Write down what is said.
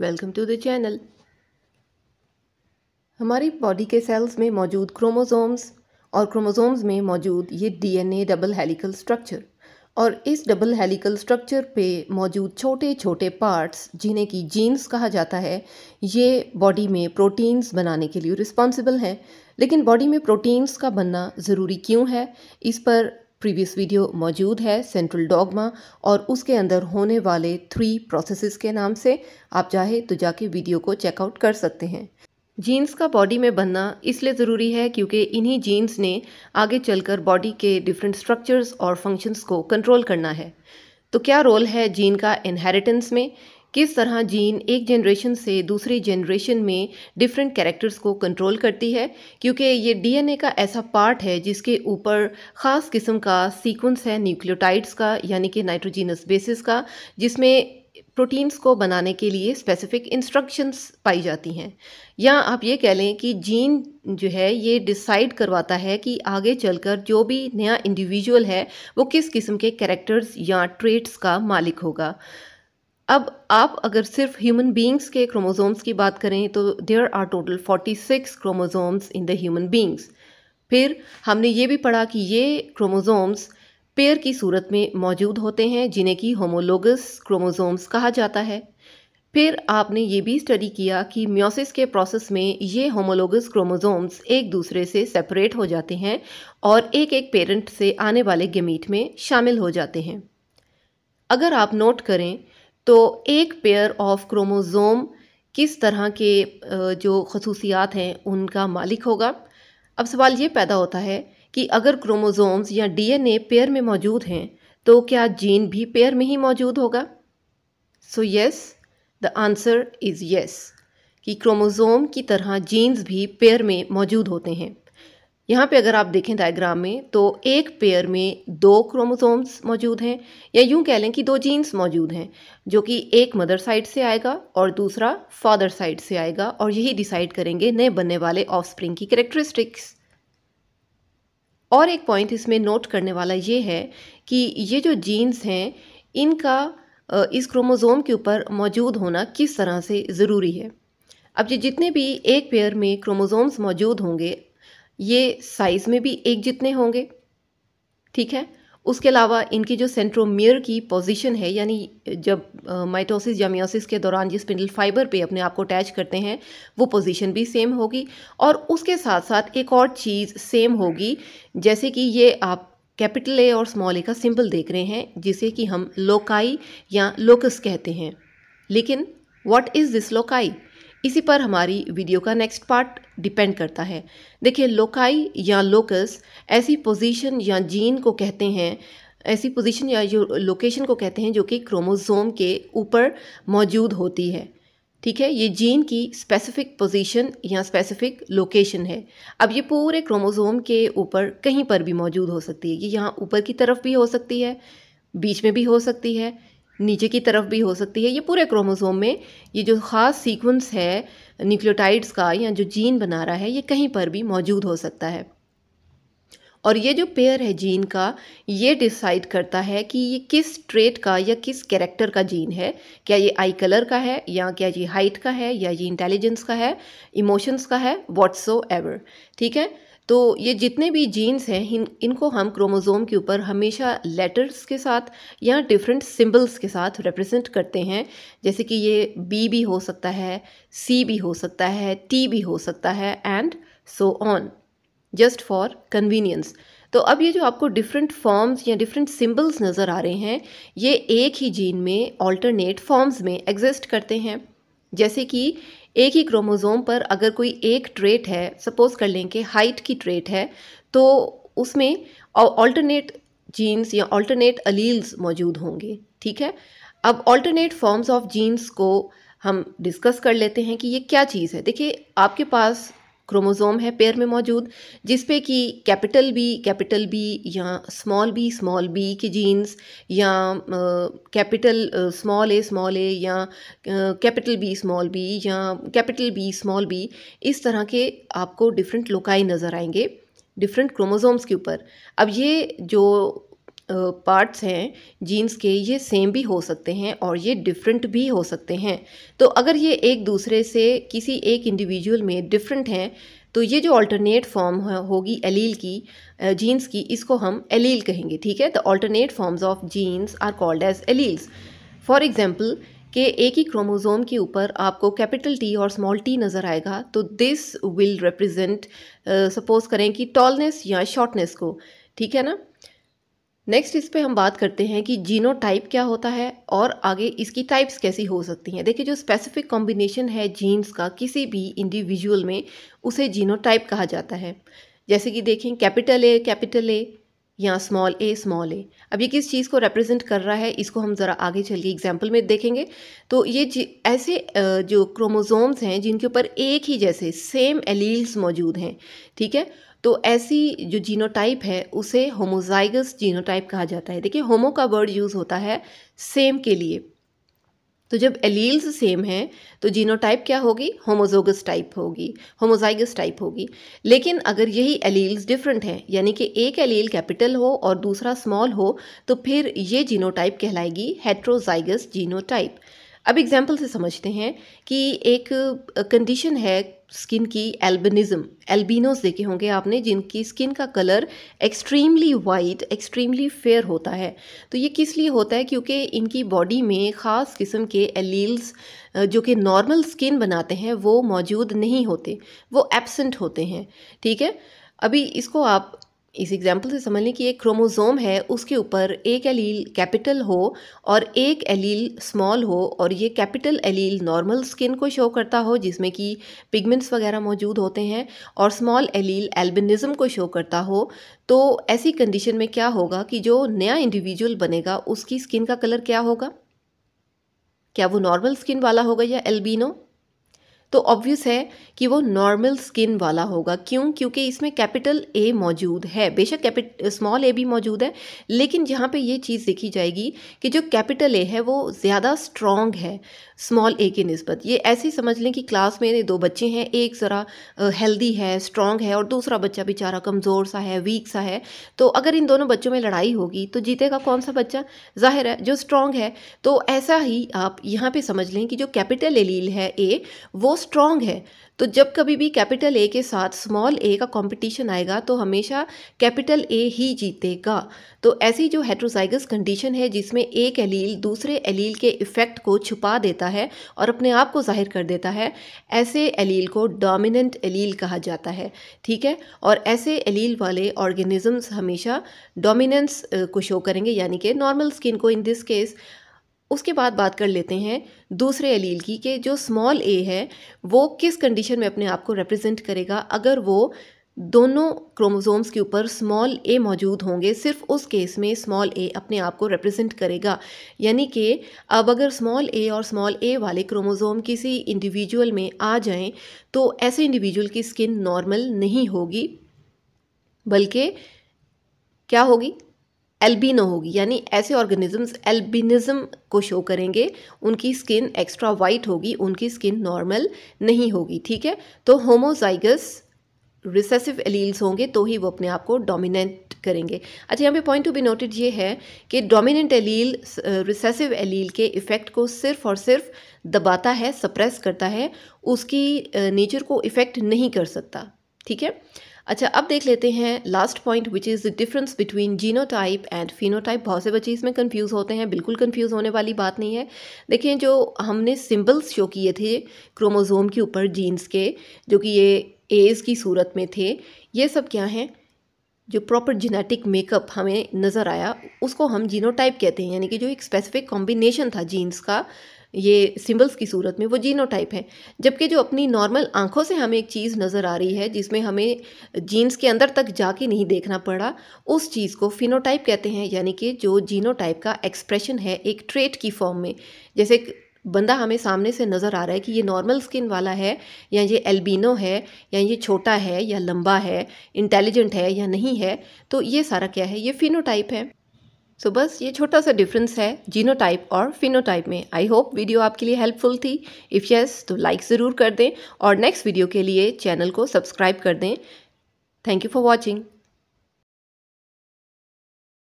welcome to the channel हमारी body के cells में मौजूद क्रोमोसोम्स और क्रोमोसोम्स में मौजूद ये डीएनए डबल हेलिकल स्ट्रक्चर और इस डबल हेलिकल स्ट्रक्चर पे मौजूद छोटे छोटे पार्ट्स जिन्हें की जीन्स कहा जाता है ये बॉडी में प्रोटीन्स बनाने के लिए रिस्पॉन्सिबल हैं लेकिन बॉडी में प्रोटीन्स का बनना ज़रूरी क्यों है इस पर प्रीवियस वीडियो मौजूद है सेंट्रल डॉगमा और उसके अंदर होने वाले थ्री प्रोसेसेस के नाम से आप चाहे तो जाके वीडियो को चेकआउट कर सकते हैं जीन्स का बॉडी में बनना इसलिए ज़रूरी है क्योंकि इन्हीं जीन्स ने आगे चलकर बॉडी के डिफरेंट स्ट्रक्चर्स और फंक्शंस को कंट्रोल करना है तो क्या रोल है जीन का इनहेरिटेंस में किस तरह जीन एक जनरेशन से दूसरी जनरेशन में डिफरेंट कैरेक्टर्स को कंट्रोल करती है क्योंकि ये डीएनए का ऐसा पार्ट है जिसके ऊपर ख़ास किस्म का सीक्वेंस है न्यूक्लियोटाइड्स का यानी कि नाइट्रोजीनस बेसिस का जिसमें प्रोटीन्स को बनाने के लिए स्पेसिफिक इंस्ट्रक्शंस पाई जाती हैं या आप ये कह लें कि जीन जो है ये डिसाइड करवाता है कि आगे चलकर जो भी नया इंडिविजुअल है वो किस किस्म के कैरेक्टर्स या ट्रेट्स का मालिक होगा अब आप अगर सिर्फ ह्यूमन बींग्स के क्रोमोज़ोम्स की बात करें तो there are total 46 chromosomes in the human beings फिर हमने ये भी पढ़ा कि ये क्रोमोज़ोम्स पेयर की सूरत में मौजूद होते हैं जिन्हें कि होमोलोगस क्रोमोज़ोम्स कहा जाता है फिर आपने ये भी स्टडी किया कि म्योसिस के प्रोसेस में ये होमोलोगस क्रोमोजोम्स एक दूसरे से सेपरेट हो जाते हैं और एक एक पेरेंट से आने वाले गेमीट में शामिल हो जाते हैं अगर आप नोट करें तो एक पेयर ऑफ क्रोमोज़ोम किस तरह के जो खसूसियात हैं उनका मालिक होगा अब सवाल ये पैदा होता है कि अगर क्रोमोज़ोम्स या डीएनए पेयर में मौजूद हैं तो क्या जीन भी पेयर में ही मौजूद होगा so yes the answer is yes कि क्रोमोज़ोम की तरह जीन्स भी पेयर में मौजूद होते हैं यहाँ पे अगर आप देखें डायग्राम में तो एक पेयर में दो क्रोमोसोम्स मौजूद हैं या यूं कह लें कि दो जीन्स मौजूद हैं जो कि एक मदर साइड से आएगा और दूसरा फादर साइड से आएगा और यही डिसाइड करेंगे नए बनने वाले ऑफस्प्रिंग की करेक्टरिस्टिक्स और एक पॉइंट इसमें नोट करने वाला ये है कि ये जो जीन्स हैं इनका इस क्रोमोज़ोम के ऊपर मौजूद होना किस तरह से ज़रूरी है अब ये जितने भी एक पेयर में क्रोमोज़ोम्स मौजूद होंगे ये साइज़ में भी एक जितने होंगे ठीक है उसके अलावा इनकी जो सेंट्रोमियर की पोजीशन है यानी जब माइटोसिस या मियोसिस के दौरान जिस स्पिंडल फाइबर पे अपने आप को अटैच करते हैं वो पोजीशन भी सेम होगी और उसके साथ साथ एक और चीज़ सेम होगी जैसे कि ये आप कैपिटल ए और स्मॉल ए का सिंबल देख रहे हैं जिसे कि हम लोकाई या लोकस कहते हैं लेकिन वॉट इज़ दिस लोकाई इसी पर हमारी वीडियो का नेक्स्ट पार्ट डिपेंड करता है देखिए लोकाई या लोकस ऐसी पोजीशन या जीन को कहते हैं ऐसी पोजीशन या जो लोकेशन को कहते हैं जो कि क्रोमोसोम के ऊपर मौजूद होती है ठीक है ये जीन की स्पेसिफिक पोजीशन या स्पेसिफिक लोकेशन है अब ये पूरे क्रोमोसोम के ऊपर कहीं पर भी मौजूद हो सकती है ये यहाँ ऊपर की तरफ भी हो सकती है बीच में भी हो सकती है नीचे की तरफ भी हो सकती है ये पूरे क्रोमोसोम में ये जो ख़ास सीक्वेंस है न्यूक्लियोटाइड्स का या जो जीन बना रहा है ये कहीं पर भी मौजूद हो सकता है और ये जो पेयर है जीन का ये डिसाइड करता है कि ये किस ट्रेट का या किस कैरेक्टर का जीन है क्या ये आई कलर का है या क्या ये हाइट का है या ये इंटेलिजेंस का है इमोशंस का है वॉट्सो एवर ठीक है तो ये जितने भी जीन्स हैं इन इनको हम क्रोमोज़ोम के ऊपर हमेशा लेटर्स के साथ या डिफरेंट सिंबल्स के साथ रिप्रेजेंट करते हैं जैसे कि ये बी भी हो सकता है सी भी हो सकता है टी भी हो सकता है and so on just for convenience तो अब ये जो आपको डिफरेंट फॉर्म्स या डिफरेंट सिंबल्स नज़र आ रहे हैं ये एक ही जीन में ऑल्टरनेट फॉर्म्स में एग्जिस्ट करते हैं जैसे कि एक ही क्रोमोज़ोम पर अगर कोई एक ट्रेट है सपोज़ कर लें कि हाइट की ट्रेट है तो उसमें ऑल्टरनेट जीन्स या ऑल्टरनेट अलील्स मौजूद होंगे ठीक है अब ऑल्टरनेट फॉर्म्स ऑफ जीन्स को हम डिस्कस कर लेते हैं कि ये क्या चीज़ है देखिए आपके पास क्रोमोज़ोम है पेयर में मौजूद जिस पे कि कैपिटल बी कैपिटल बी या स्मॉल बी स्मॉल बी के जीन्स या capital small A small A या कैपिटल बी स्मॉल बी या कैपिटल बी स्मॉल बी इस तरह के आपको डिफरेंट लोकाई नज़र आएंगे डिफरेंट क्रोमोज़ोम्स के ऊपर अब ये जो पार्ट्स हैं जीन्स के ये सेम भी हो सकते हैं और ये डिफरेंट भी हो सकते हैं तो अगर ये एक दूसरे से किसी एक इंडिविजुअल में डिफरेंट हैं तो ये जो ऑल्टरनेट फॉर्म होगी एलील की जीन्स की इसको हम एलील कहेंगे ठीक है the alternate forms of genes are called as alleles for example के एक ही क्रोमोज़ोम के ऊपर आपको कैपिटल टी और स्मॉल टी नज़र आएगा तो दिस विल रिप्रेजेंट सपोज करें कि टॉलनेस या शॉर्टनेस को ठीक है ना नेक्स्ट इस पे हम बात करते हैं कि जीनो टाइप क्या होता है और आगे इसकी टाइप्स कैसी हो सकती हैं देखिए जो स्पेसिफिक कॉम्बिनेशन है जीन्स का किसी भी इंडिविजुअल में उसे जीनो टाइप कहा जाता है जैसे कि देखें कैपिटल ए कैपिटल ए या स्मॉल ए स्मॉल ए अब ये किस चीज़ को रिप्रेजेंट कर रहा है इसको हम ज़रा आगे चल के एग्जाम्पल में देखेंगे तो ये ऐसे जो क्रोमोजोम्स हैं जिनके ऊपर एक ही जैसे सेम एलील्स मौजूद हैं ठीक है तो ऐसी जो जीनोटाइप है उसे होमोजाइगस जीनोटाइप कहा जाता है देखिए होमो का वर्ड यूज़ होता है सेम के लिए तो जब एलील्स सेम हैं तो जीनोटाइप क्या होगी होमोजोगस टाइप होगी होमोजाइगस टाइप होगी लेकिन अगर यही एलील्स डिफरेंट हैं यानी कि एक एलील कैपिटल हो और दूसरा स्मॉल हो तो फिर ये जीनोटाइप कहलाएगी हेट्रोजाइगस जीनोटाइप अब एग्जाम्पल से समझते हैं कि एक कंडीशन है स्किन की एल्बिनिज्म एल्बिनोस देखे होंगे आपने जिनकी स्किन का colour extremely white extremely fair होता है तो ये किस लिए होता है क्योंकि इनकी बॉडी में ख़ास किस्म के एलील्स जो कि नॉर्मल स्किन बनाते हैं वो मौजूद नहीं होते वो एबसेंट होते हैं ठीक है अभी इसको आप इस एग्जाम्पल से समझ लें कि एक क्रोमोज़ोम है उसके ऊपर एक एलील कैपिटल हो और एक एलील स्मॉल हो और ये कैपिटल एलील नॉर्मल स्किन को शो करता हो जिसमें कि पिगमेंट्स वगैरह मौजूद होते हैं और स्मॉल एलील एल्बिनिज़म को शो करता हो तो ऐसी कंडीशन में क्या होगा कि जो नया इंडिविजुअल बनेगा उसकी स्किन का कलर क्या होगा क्या वो नॉर्मल स्किन वाला होगा या एल्बिनो तो ऑब्वियस है कि वो नॉर्मल स्किन वाला होगा क्यों क्योंकि इसमें कैपिटल ए मौजूद है बेशक कैपिट स्मॉल ए भी मौजूद है लेकिन जहाँ पे ये चीज़ देखी जाएगी कि जो कैपिटल ए है वो ज़्यादा स्ट्रॉन्ग है स्मॉल ए की नस्बत ये ऐसे ही समझ लें कि क्लास में दो बच्चे हैं एक ज़रा हेल्दी है स्ट्रॉन्ग है और दूसरा बच्चा बेचारा कमज़ोर सा है वीक सा है तो अगर इन दोनों बच्चों में लड़ाई होगी तो जीतेगा कौन सा बच्चा जाहिर है जो स्ट्रॉन्ग है तो ऐसा ही आप यहाँ पर समझ लें कि जो कैपिटल एलील e है ए वो स्ट्रॉन्ग है तो जब कभी भी कैपिटल ए के साथ स्मॉल ए का कंपटीशन आएगा तो हमेशा कैपिटल ए ही जीतेगा तो ऐसी जो हेट्रोसाइगस कंडीशन है जिसमें एक एलील दूसरे एलील के इफ़ेक्ट को छुपा देता है और अपने आप को ज़ाहिर कर देता है ऐसे एलील को डोमिनेंट एलील कहा जाता है ठीक है और ऐसे एलील वाले ऑर्गेनिजम्स हमेशा डोमिनेंस को शो करेंगे यानी कि नॉर्मल स्किन को इन दिस केस उसके बाद बात कर लेते हैं दूसरे एलील की कि जो स्मॉल ए है वो किस कंडीशन में अपने आप को रिप्रेजेंट करेगा अगर वो दोनों क्रोमोसोम्स के ऊपर स्मॉल ए मौजूद होंगे सिर्फ उस केस में स्मॉल ए अपने आप को रिप्रेजेंट करेगा यानी कि अब अगर स्मॉल ए और स्मॉल ए वाले क्रोमोसोम किसी इंडिविजुअल में आ जाएं तो ऐसे इंडिविजुअल की स्किन नॉर्मल नहीं होगी बल्कि क्या होगी एल्बिनो होगी यानी ऐसे ऑर्गेनिजम्स एल्बिनिज्म को शो करेंगे उनकी स्किन एक्स्ट्रा वाइट होगी उनकी स्किन नॉर्मल नहीं होगी ठीक है तो होमोजाइगस रिसेसिव एलील्स होंगे तो ही वो अपने आप को डोमिनेंट करेंगे अच्छा यहाँ पे पॉइंट टू बी नोटेड ये है कि डोमिनेंट एलील रिसेसिव एलील के इफ़ेक्ट को सिर्फ और सिर्फ दबाता है सप्रेस करता है उसकी नेचर को इफ़ेक्ट नहीं कर सकता ठीक है अच्छा अब देख लेते हैं last point which is the difference between genotype and phenotype बहुत से बच्चे इसमें कंफ्यूज होते हैं बिल्कुल कंफ्यूज होने वाली बात नहीं है देखें जो हमने सिंबल्स शो किए थे क्रोमोज़ोम के ऊपर जीन्स के जो कि ये एज की सूरत में थे ये सब क्या हैं जो प्रॉपर जेनेटिक मेकअप हमें नज़र आया उसको हम जीनोटाइप कहते हैं यानी कि जो एक स्पेसिफिक कॉम्बिनेशन था जीन्स का ये सिम्बल्स की सूरत में वो जीनोटाइप है जबकि जो अपनी नॉर्मल आँखों से हमें एक चीज़ नज़र आ रही है जिसमें हमें जीन्स के अंदर तक जाके नहीं देखना पड़ा उस चीज़ को फिनोटाइप कहते हैं यानी कि जो जीनोटाइप का एक्सप्रेशन है एक ट्रेट की फॉर्म में जैसे बंदा हमें सामने से नज़र आ रहा है कि ये नॉर्मल स्किन वाला है या ये एल्बिनो है या ये छोटा है या लंबा है इंटेलिजेंट है या नहीं है तो ये सारा क्या है ये फिनोटाइप है सो so, बस ये छोटा सा डिफरेंस है जीनोटाइप और फिनोटाइप में आई होप वीडियो आपके लिए हेल्पफुल थी इफ़ यस तो लाइक ज़रूर कर दें और नेक्स्ट वीडियो के लिए चैनल को सब्सक्राइब कर दें थैंक यू फॉर वॉचिंग